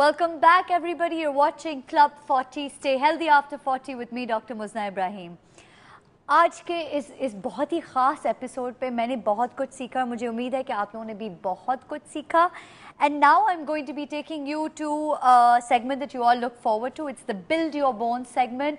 Welcome back, everybody. You're watching Club 40. Stay healthy after 40 with me, Dr. Muzna Ibrahim. आज के इस इस बहुत ही ख़ास एपिसोड पे मैंने बहुत कुछ सीखा और मुझे उम्मीद है कि आप लोगों ने भी बहुत कुछ सीखा and now I am going to be taking you to segment that you all look forward to it's the build your bone segment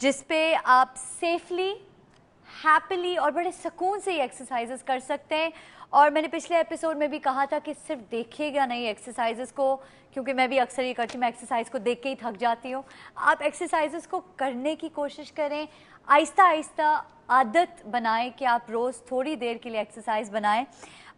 जिस पे आप सेफली हैप्पीली और बड़े सुकून से ये एक्सरसाइजेस कर सकते हैं और मैंने पिछले एपिसोड में भी कहा था कि सिर्फ देखिएगा नहीं एक्सरसाइजेस को क्योंकि मैं भी अक्सर ये करती हूँ मैं एक्सरसाइज को देख के ही थक जाती हूँ आप एक्सरसाइजेस को करने की कोशिश करें आहिस्ता आहिस्ता आदत बनाएं कि आप रोज़ थोड़ी देर के लिए एक्सरसाइज बनाएं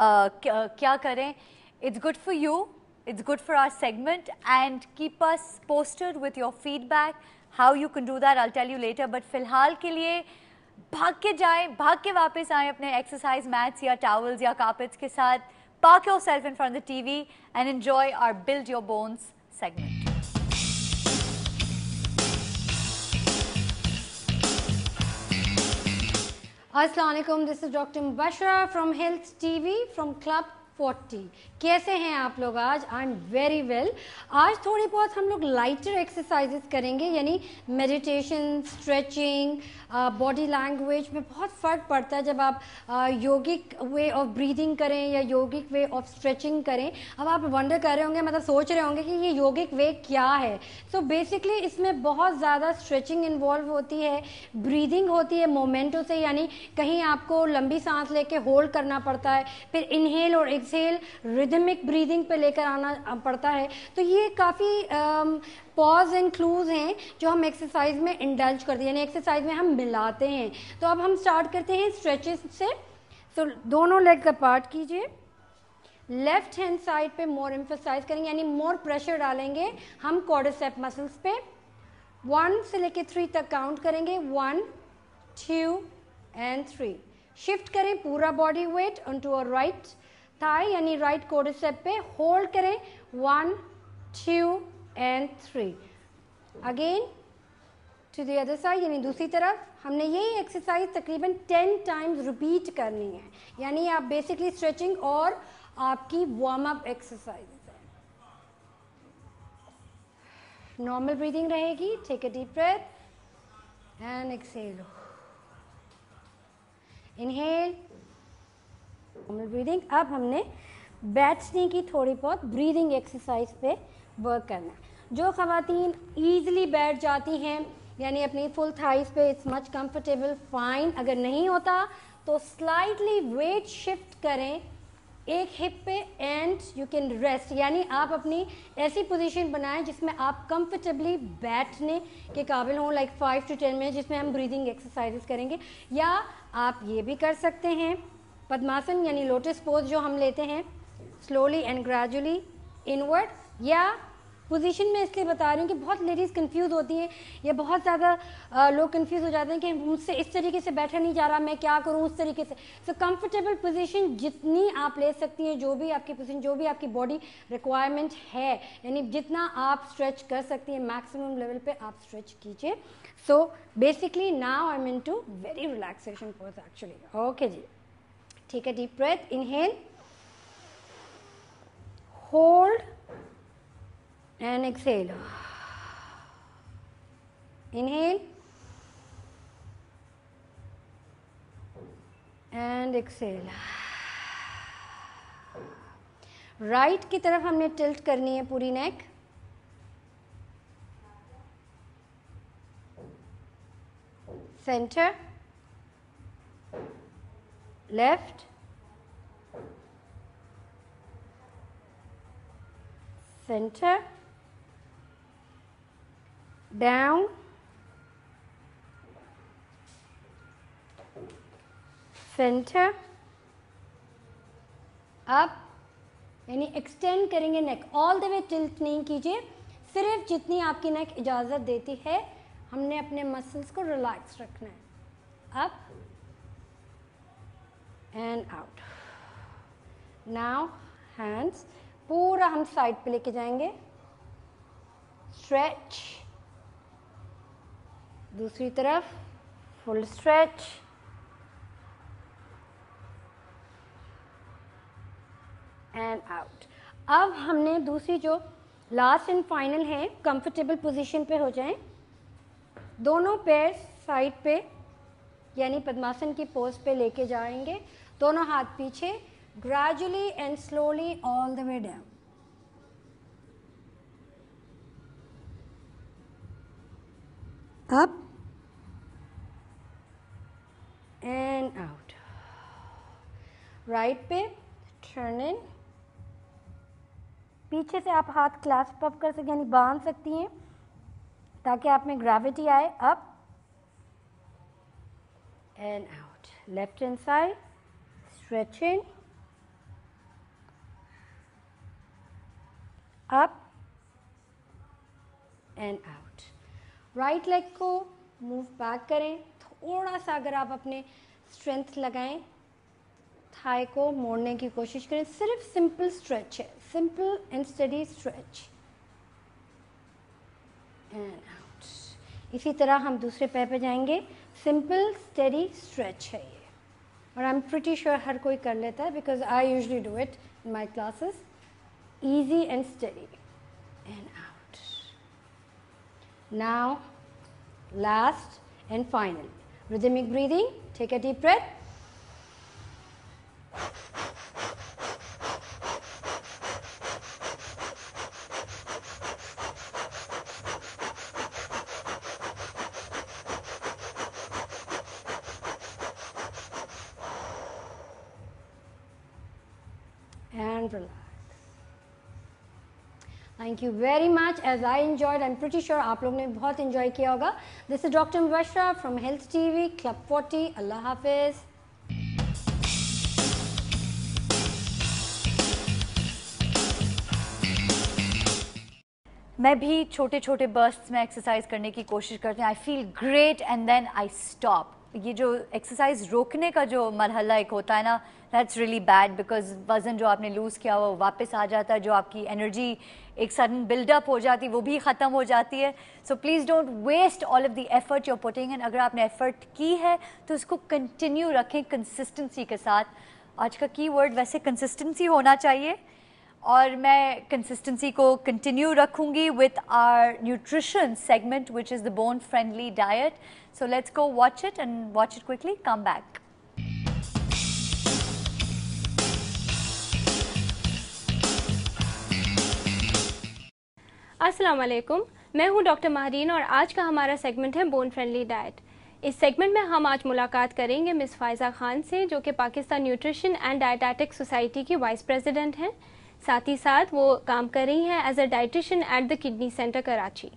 क्या, क्या करें it's good for you it's good for our segment and keep us posted with your feedback how you can do that I tell you later but फिलहाल के लिए भाग के जाए भाग के वापस आए अपने एक्सरसाइज मैट्स या टावल्स या कार्पेट्स के साथ park self in front the TV and enjoy our build your bones segment असलम this is doctor Mubashra from health T V from club forty कैसे हैं आप लोग आज आई एम वेरी वेल आज थोड़ी बहुत हम लोग लाइटर एक्सरसाइजेस करेंगे यानी मेडिटेशन स्ट्रेचिंग बॉडी लैंग्वेज में बहुत फ़र्क पड़ता है जब आप योगिक वे ऑफ ब्रीदिंग करें या योगिक वे ऑफ स्ट्रेचिंग करें अब आप वंडर कर रहे होंगे मतलब सोच रहे होंगे कि ये योगिक वे क्या है सो so बेसिकली इसमें बहुत ज़्यादा स्ट्रेचिंग इन्वॉल्व होती है ब्रीदिंग होती है मोमेंटो से यानी कहीं आपको लंबी सांस लेके होल्ड करना पड़ता है फिर इनहेल और एक्सेल रिदमिक ब्रीदिंग पे लेकर आना पड़ता है तो ये काफ़ी पॉज एंड क्लूज हैं जो हम एक्सरसाइज में इंडल्ज करते हैं यानी एक्सरसाइज में हम मिलाते हैं तो अब हम स्टार्ट करते हैं स्ट्रेचेस से तो दोनों लेग का पार्ट कीजिए लेफ्ट हैंड साइड पे मोर एम्फोसाइज करेंगे यानी मोर प्रेशर डालेंगे हम कॉडोसेप मसल्स पे वन से लेके थ्री तक काउंट करेंगे one two and three shift करें पूरा body weight on to a right thigh यानी राइट कोडिसेप पे होल्ड करें one two and three again to the other side यानी दूसरी तरफ हमने यही एक्सरसाइज तकरीबन टेन टाइम्स रिपीट करनी है यानी आप बेसिकली स्ट्रेचिंग और आपकी warm up exercise normal breathing रहेगी take a deep breath and exhale inhale normal breathing अब हमने बैठने की थोड़ी बहुत ब्रीदिंग एक्सरसाइज पे वर्क करना है जो खातन ईजिली बैठ जाती हैं यानी अपनी फुल थाइस पे इट्स मच कंफर्टेबल फाइन अगर नहीं होता तो स्लाइटली वेट शिफ्ट करें एक हिप पे एंड यू कैन रेस्ट यानी आप अपनी ऐसी पोजीशन बनाएं जिसमें आप कंफर्टेबली बैठने के काबिल हों like five to ten minute जिसमें हम ब्रीदिंग एक्सरसाइजेस करेंगे या आप ये भी कर सकते हैं पद्मासन यानी लोटस पोज जो हम लेते हैं स्लोली एंड ग्रेजुअली इनवर्ड या पोजीशन में इसलिए बता रही हूँ कि बहुत लेडीज़ कंफ्यूज होती हैं या बहुत ज़्यादा लोग कंफ्यूज हो जाते हैं कि मुझसे इस तरीके से बैठा नहीं जा रहा मैं क्या करूँ उस तरीके से सो कंफर्टेबल पोजीशन जितनी आप ले सकती हैं जो भी आपकी पोजीशन जो भी आपकी बॉडी रिक्वायरमेंट है यानी जितना आप स्ट्रेच कर सकती हैं मैक्सिमम लेवल पर आप स्ट्रेच कीजिए so basically now I mean to very relaxation pose actually okay जी take a deep breath inhale hold and exhale inhale and exhale right की तरफ हमने टिल्ट करनी है पूरी neck center left center down center up यानी extend करेंगे neck all the way tilt नहीं कीजिए सिर्फ जितनी आपकी नेक इजाज़त देती है हमने अपने मसल्स को रिलैक्स रखना है up and out now hands पूरा हम साइड पे लेके जाएंगे स्ट्रेच दूसरी तरफ फुल स्ट्रेच एंड आउट अब हमने दूसरी जो लास्ट एंड फाइनल है कंफर्टेबल पोजीशन पे हो जाएं दोनों पैर साइड पे यानी पद्मासन की पोज पे लेके जाएंगे दोनों हाथ पीछे gradually and slowly all the way down up and out right पे टर्न इन पीछे से आप हाथ क्लास्प अप कर सकते यानी बांध सकती हैं ताकि आप में ग्रेविटी आए up and out left and side stretching up and out right leg को मूव बैक करें थोड़ा सा अगर आप अपने स्ट्रेंथ लगाएं थाई को मोड़ने की कोशिश करें सिर्फ सिंपल स्ट्रेच है simple and steady stretch and out इसी तरह हम दूसरे पैर पे जाएंगे सिंपल स्टडी स्ट्रेच है और आई एम प्रिटी श्योर हर कोई कर लेता है because I usually do it in my classes easy and steady and out now last and final. Rhythmic breathing, take a deep breath. and relax. Thank you very much as I enjoyed i'm pretty sure आप लोग ने बहुत enjoy किया होगा this is doctor Mubashra from health TV club forty अल्लाह हाफिज़ मैं भी छोटे छोटे बर्स्ट में एक्सरसाइज करने की कोशिश करती हूँ I feel great and then I stop ये जो एक्सरसाइज रोकने का जो मरहला एक होता है ना दैट्स रियली बैड बिकॉज वज़न जो आपने लूज़ किया वो वापस आ जाता है जो आपकी एनर्जी एक सडन बिल्डअप हो जाती है वो भी ख़त्म हो जाती है so please don't waste all of the effort your putting and अगर आपने एफर्ट की है तो उसको कंटिन्यू रखें कंसिस्टेंसी के साथ आज का की वर्ड वैसे कंसिस्टेंसी होना चाहिए और मैं कंसिस्टेंसी को कंटिन्यू रखूंगी with our nutrition segment which is the bone friendly diet so let's go watch it and watch it quickly come back अस्सलाम वालेकुम मैं हूं डॉक्टर माहरीन और आज का हमारा सेगमेंट है बोन फ्रेंडली डाइट इस सेगमेंट में हम आज मुलाकात करेंगे मिस फायजा खान से जो कि Pakistan nutrition and dietetic society की वाइस प्रेसिडेंट हैं साथ ही साथ वो काम कर रही हैं as a dietitian at the kidney centre Karachi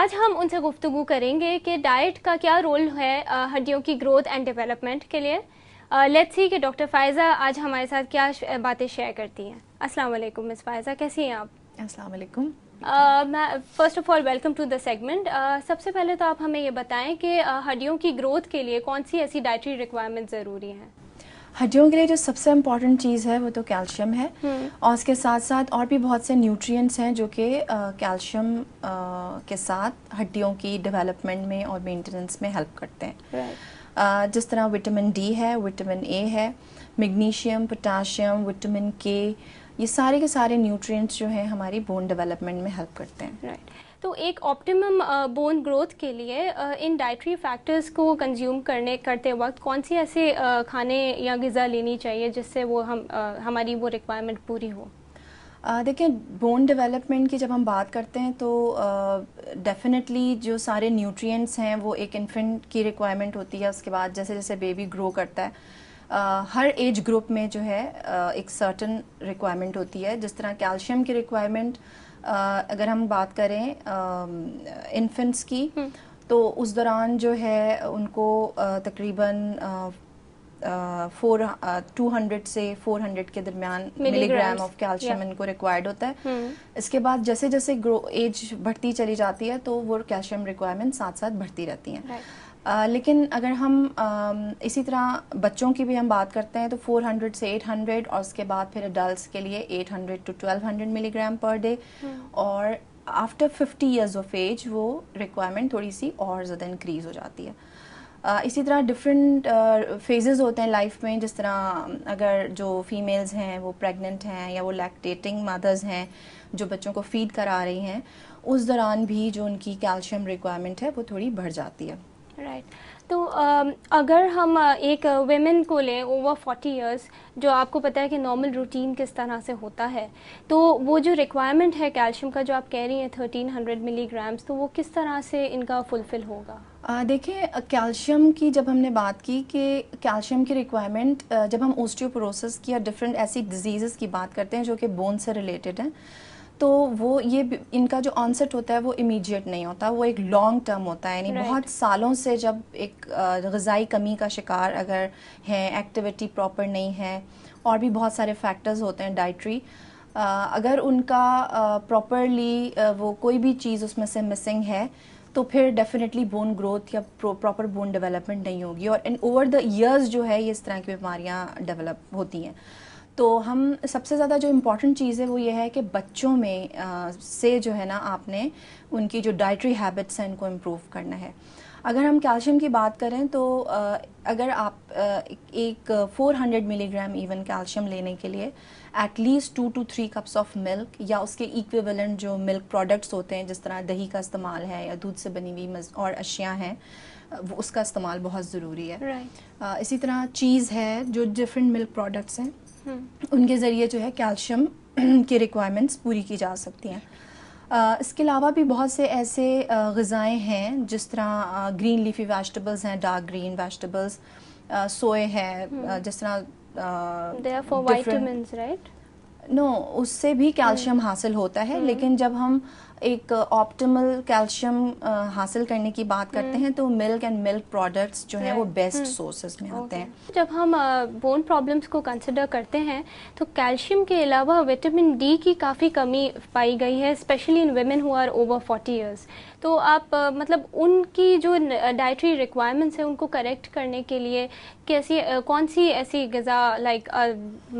आज हम उनसे गुफ्तु करेंगे कि डाइट का क्या रोल है हड्डियों की ग्रोथ एंड डेवलपमेंट के लिए लेट्स सी कि डॉक्टर फायज़ा आज हमारे साथ क्या बातें शेयर करती हैं अस्सलाम वालेकुम मिस फायज़ा कैसी हैं आप अस्सलाम वालेकुम first of all welcome to the segment सबसे पहले तो आप हमें ये बताएं कि हड्डियों की ग्रोथ के लिए कौन सी ऐसी डाइटरी रिक्वायरमेंट ज़रूरी हैं हड्डियों के लिए जो सबसे इम्पॉर्टेंट चीज़ है वो तो कैल्शियम है हम्म। और उसके साथ साथ और भी बहुत से न्यूट्रिएंट्स हैं जो कि कैल्शियम के साथ हड्डियों की डेवलपमेंट में और मेंटेनेंस में हेल्प करते हैं जिस तरह विटामिन डी है विटामिन ए है मैग्नीशियम पोटाशियम विटामिन के ये सारे के सारे न्यूट्रिएंट्स जो हैं हमारी बोन डेवलपमेंट में हेल्प करते हैं राइट right. तो एक ऑप्टिमम बोन ग्रोथ के लिए इन डाइट्री फैक्टर्स को कंज्यूम करने करते वक्त कौन सी ऐसे खाने या गज़ा लेनी चाहिए जिससे वो हम हमारी वो रिक्वायरमेंट पूरी हो देखिए बोन डेवलपमेंट की जब हम बात करते हैं तो डेफिनेटली uh, जो सारे न्यूट्रिएंट्स हैं वो एक इन्फेंट की रिक्वायरमेंट होती है उसके बाद जैसे जैसे बेबी ग्रो करता है हर एज ग्रुप में जो है एक सर्टन रिक्वायरमेंट होती है जिस तरह कैल्शियम की रिक्वायरमेंट अगर हम बात करें इन्फेंट्स की हम्म। तो उस दौरान जो है उनको तकरीबन फोर टू हंड्रेड से फोर हंड्रेड के दरमियान मिलीग्राम ऑफ कैल्शियम इनको रिक्वायर्ड होता है हम्म। इसके बाद जैसे जैसे एज बढ़ती चली जाती है तो वो कैल्शियम रिक्वायरमेंट साथ साथ बढ़ती रहती हैं right. आ, लेकिन अगर हम आ, इसी तरह बच्चों की भी हम बात करते हैं तो 400 से 800 और उसके बाद फिर अडल्ट के लिए 800 to twelve milligram per day और आफ्टर 50 इयर्स ऑफ एज वो रिक्वायरमेंट थोड़ी सी और ज़्यादा इंक्रीज़ हो जाती है Uh, इसी तरह डिफरेंट फेजेस uh, होते हैं लाइफ में जिस तरह अगर जो फीमेल्स हैं वो प्रेग्नेंट हैं या वो लैक्टेटिंग मदर्स हैं जो बच्चों को फीड करा रही हैं उस दौरान भी जो उनकी कैल्शियम रिक्वायरमेंट है वो थोड़ी बढ़ जाती है राइट तो um, अगर हम uh, एक वेमेन uh, को लें ओवर फोर्टी इयर्स जो आपको पता है कि नॉर्मल रूटीन किस तरह से होता है तो वो जो रिक्वायरमेंट है कैल्शियम का जो आप कह रही हैं थर्टीन हंड्रेड मिलीग्राम्स तो वो किस तरह से इनका फुलफिल होगा uh, देखिए कैल्शियम की जब हमने बात की कि कैल्शियम की रिक्वायरमेंट जब हम ओस्टियोपोरोसिस की या डिफरेंट ऐसी डिजीज़ की बात करते हैं जो कि बोन से रिलेटेड हैं तो वो ये इनका जो ऑनसेट होता है वो इमीडिएट नहीं होता वो एक लॉन्ग टर्म होता है यानी right. बहुत सालों से जब एक गज़ाई कमी का शिकार अगर है एक्टिविटी प्रॉपर नहीं है और भी बहुत सारे फैक्टर्स होते हैं डाइट्री अगर उनका प्रॉपरली वो कोई भी चीज़ उसमें से मिसिंग है तो फिर डेफिनेटली बोन ग्रोथ या प्रॉपर बोन डेवलपमेंट नहीं होगी और इन ओवर द ईयर्स जो है ये इस तरह की बीमारियाँ डेवलप होती हैं तो हम सबसे ज़्यादा जो इम्पॉर्टेंट चीज़ है वो ये है कि बच्चों में आ, से जो है ना आपने उनकी जो डाइटरी हैबिट्स हैं इनको इम्प्रूव करना है अगर हम कैल्शियम की बात करें तो आ, अगर आप आ, एक 400 मिलीग्राम इवन कैल्शियम लेने के लिए at least two to three cups of milk या उसके इक्विवेलेंट जो मिल्क प्रोडक्ट्स होते हैं जिस तरह दही का इस्तेमाल है या दूध से बनी हुई और अशियाँ हैं उसका इस्तेमाल बहुत ज़रूरी है right. इसी तरह चीज़ है जो डिफरेंट मिल्क प्रोडक्ट्स हैं उनके ज़रिए जो है कैल्शियम की रिक्वायरमेंट्स पूरी की जा सकती हैं इसके अलावा भी बहुत से ऐसे गज़ाएँ हैं जिस तरह ग्रीन लीफी वेजिटेबल्स हैं डार्क ग्रीन वेजिटेबल्स सोए है हम्म। जिस तरह नो उससे भी कैल्शियम हाँ। हासिल होता है हाँ। लेकिन जब हम एक ऑप्टिमल uh, कैल्शियम uh, हासिल करने की बात हम्म। करते हैं तो मिल्क एंड मिल्क प्रोडक्ट्स जो है वो बेस्ट हम्म। सोर्सेज में आते हैं जब हम बोन uh, प्रॉब्लम्स को कंसिडर करते हैं तो कैल्शियम के अलावा विटामिन डी की काफ़ी कमी पाई गई है specially in women who are over forty years तो आप मतलब उनकी जो डाइटरी रिक्वायरमेंट्स हैं उनको करेक्ट करने के लिए कैसी कौन सी ऐसी गज़ा लाइक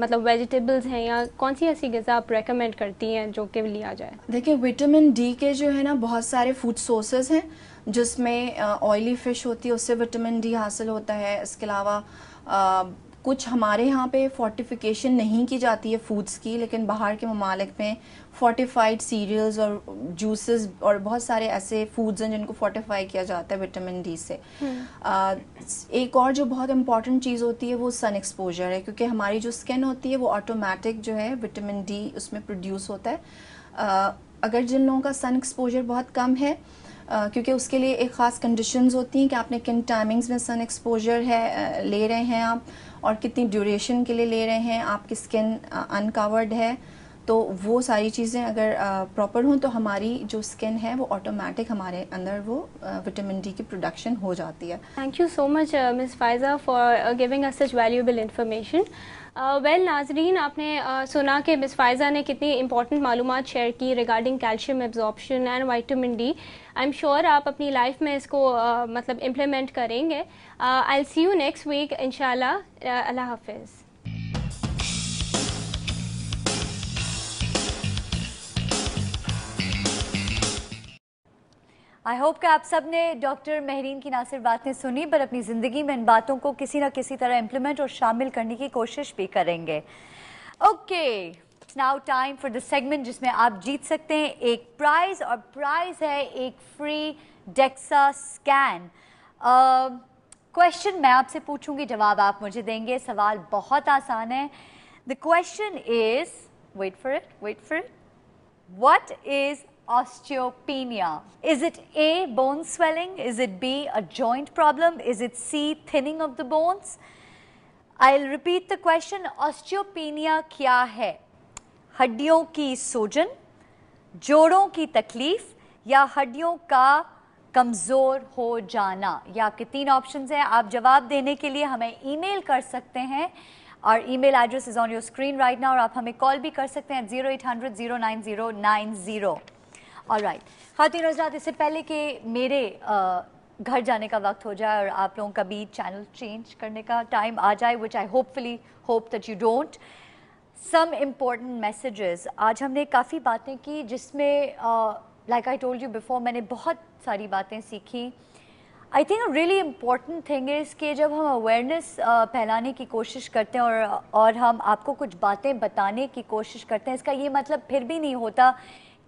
मतलब वेजिटेबल्स हैं या कौन सी ऐसी गज़ा आप रेकमेंड करती हैं जो कि लिया जाए देखिए विटामिन डी के जो है ना बहुत सारे फूड सोर्सेज हैं जिसमें ऑयली फ़िश होती है उससे विटामिन डी हासिल होता है इसके अलावा कुछ हमारे यहाँ पे फोर्टिफिकेशन नहीं की जाती है फूड्स की लेकिन बाहर के ममालिक में फोर्टिफाइड सीरियल्स और जूसेस और बहुत सारे ऐसे फूड्स हैं जिनको फोर्टिफाई किया जाता है विटामिन डी से आ, हम्म। एक और जो बहुत इंपॉर्टेंट चीज़ होती है वो सन एक्सपोजर है क्योंकि हमारी जो स्किन होती है वो ऑटोमेटिक जो है विटामिन डी उसमें प्रोड्यूस होता है अगर जिन लोगों का सन एक्सपोजर बहुत कम है Uh, क्योंकि उसके लिए एक ख़ास कंडीशंस होती हैं कि आपने किन टाइमिंग्स में सन एक्सपोजर है ले रहे हैं आप और कितनी ड्यूरेशन के लिए ले रहे हैं आपकी स्किन अनकवर्ड है तो वो सारी चीज़ें अगर प्रॉपर हों तो हमारी जो स्किन है वो ऑटोमेटिक हमारे अंदर वो विटामिन डी की प्रोडक्शन हो जाती है thank you so much miss Faiza for giving us such valuable information well uh, नाजरीन आपने uh, सुना कि मिस फायज़ा ने कितनी इंपॉर्टेंट मालूम शेयर की regarding calcium absorption and vitamin D I am sure आप अपनी लाइफ में इसको uh, मतलब इम्प्लीमेंट करेंगे I'll see you next week इन हाफिज़ आई होप कि आप सब ने डॉक्टर महरीन की ना सिर्फ बातें सुनी पर अपनी ज़िंदगी में इन बातों को किसी ना किसी तरह इम्प्लीमेंट और शामिल करने की कोशिश भी करेंगे okay now time for the segment जिसमें आप जीत सकते हैं एक प्राइज़ और प्राइज़ है एक फ्री डेक्सा स्कैन क्वेश्चन मैं आपसे पूछूंगी जवाब आप मुझे देंगे सवाल बहुत आसान है the question is wait for it wait for it what is osteopenia. Is it A, bone swelling? Is it B, a joint problem? Is it C, thinning of the bones? I'll repeat the question, osteopenia क्या है? हड्डियों की सोजन, जोड़ों की तकलीफ या हड्डियों का कमज़ोर हो जाना या आपके तीन ऑप्शंस हैं आप जवाब देने के लिए हमें ईमेल कर सकते हैं और email address is on your screen right ना और आप हमें कॉल भी कर सकते हैं zero eight hundred zero nine zero nine zero और राइट खातिन हजरात इससे पहले कि मेरे घर जाने का वक्त हो जाए और आप लोगों का भी चैनल चेंज करने का टाइम आ जाए which I hopefully hope that you don't some important messages आज हमने काफ़ी बातें की जिसमें like I told you before मैंने बहुत सारी बातें सीखी I think really important thing is कि जब हम अवेयरनेस फैलाने की कोशिश करते हैं और और हम आपको कुछ बातें बताने की कोशिश करते हैं इसका ये मतलब फिर भी नहीं होता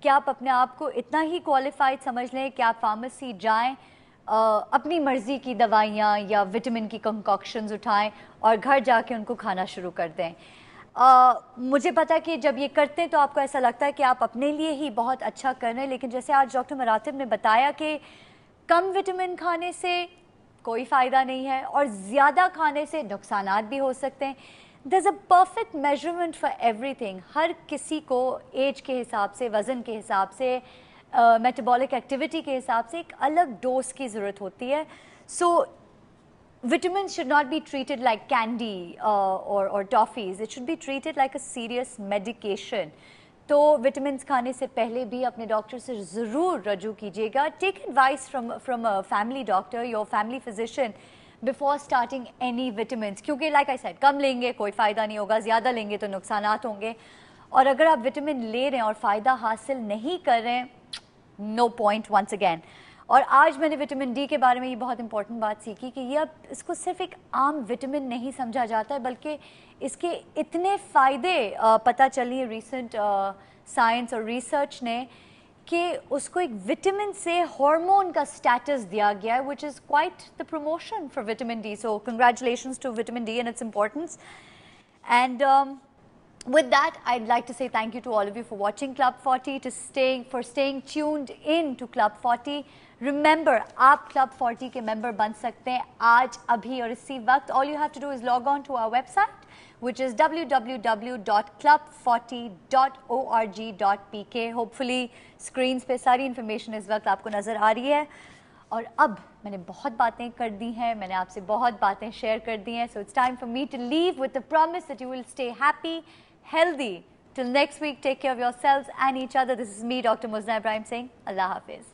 कि आप अपने आप को इतना ही क्वालिफाइड समझ लें कि आप फार्मेसी जाएं अपनी मर्ज़ी की दवाइयाँ या विटामिन की कंकॉक्शंस उठाएं और घर जाके उनको खाना शुरू कर दें आ, मुझे पता कि जब ये करते हैं तो आपको ऐसा लगता है कि आप अपने लिए ही बहुत अच्छा कर रहे हैं लेकिन जैसे आज डॉक्टर मरातब ने बताया कि कम विटामिन खाने से कोई फ़ायदा नहीं है और ज़्यादा खाने से नुकसान भी हो सकते हैं there's a perfect measurement for everything. हर किसी को एज के हिसाब से वज़न के हिसाब से मेटाबॉलिक uh, एक्टिविटी के हिसाब से एक अलग डोज की ज़रूरत होती है so vitamin should not be treated like candy और और toffees it should be treated like a serious medication तो विटामिन खाने से पहले भी अपने डॉक्टर से ज़रूर रजू कीजिएगा take advice from from a family doctor your family physician before starting any vitamin क्योंकि लाइक आई सेड कम लेंगे कोई फ़ायदा नहीं होगा ज़्यादा लेंगे तो नुकसान होंगे और अगर आप विटामिन ले रहे हैं और फ़ायदा हासिल नहीं कर रहे हैं नो पॉइंट वंस अगैन और आज मैंने विटामिन डी के बारे में ये बहुत इंपॉर्टेंट बात सीखी कि ये अब इसको सिर्फ एक आम विटामिन नहीं समझा जाता है बल्कि इसके इतने फ़ायदे पता चली रिसेंट साइंस और रिसर्च ने कि उसको एक विटामिन से हार्मोन का स्टेटस दिया गया है which is quite the promotion for vitamin D so congratulation to vitamin D and its importance and with that i'd like to say thank you to all of you for watching club 40 to staying for staying tuned in to club 40 remember aap club 40 ke member ban sakte hain aaj abhi aur isi waqt all you have to do is log on to our website which is www.club40.org.pk. Hopefully, screens pe sari information is waqt aapko nazar aa rahi hai. Aur ab maine bahut baatein kar di hain, maine aapse bahut baatein share kar di hain. So it's time for me to leave with the promise that you will stay happy, healthy. Till next week, take care of yourselves and each other. This is me, Dr. Muzna Ibrahim saying Allah Hafiz.